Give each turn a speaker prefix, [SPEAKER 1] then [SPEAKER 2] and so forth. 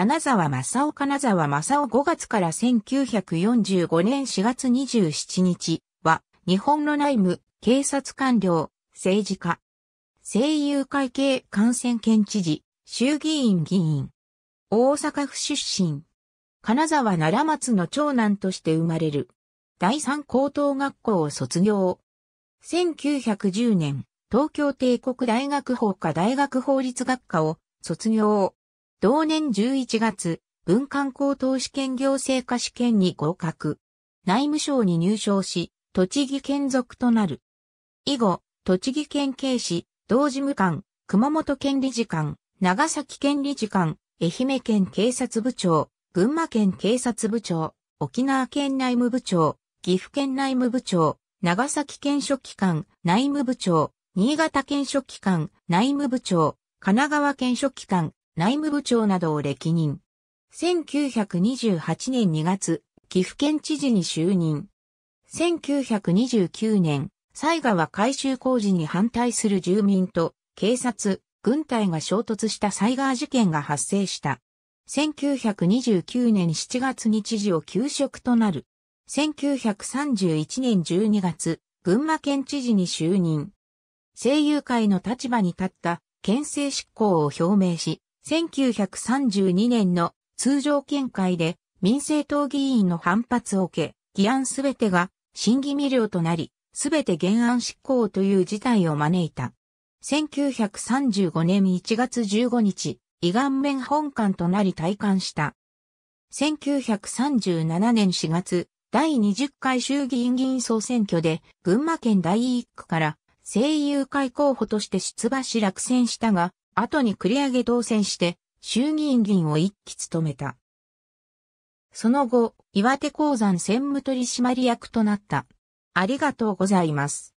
[SPEAKER 1] 金沢正夫金沢正夫5月から1945年4月27日は、日本の内務、警察官僚、政治家、声優会計感染県知事、衆議院議員、大阪府出身、金沢奈良松の長男として生まれる、第三高等学校を卒業。1910年、東京帝国大学法科大学法律学科を卒業。同年11月、文官高等試験行政科試験に合格。内務省に入省し、栃木県属となる。以後、栃木県警視、同事務官、熊本県理事官、長崎県理事官、愛媛県警察部長、群馬県警察部長、沖縄県内務部長、岐阜県内務部長、長崎県書記官、内務部長、新潟県書記官、内務部長、神奈川県書記官、内務部長などを歴任。1928年2月、岐阜県知事に就任。1929年、西川改修工事に反対する住民と警察、軍隊が衝突した西川事件が発生した。1929年7月に知事を休職となる。1931年12月、群馬県知事に就任。声優会の立場に立った、県政執行を表明し、1932年の通常見解で民政党議員の反発を受け、議案すべてが審議未了となり、すべて原案執行という事態を招いた。1935年1月15日、胃顔面本館となり退官した。1937年4月、第20回衆議院議員総選挙で、群馬県第1区から、声優会候補として出馬し落選したが、後に繰り上げ当選して、衆議院議員を一期務めた。その後、岩手鉱山専務取締役となった。ありがとうございます。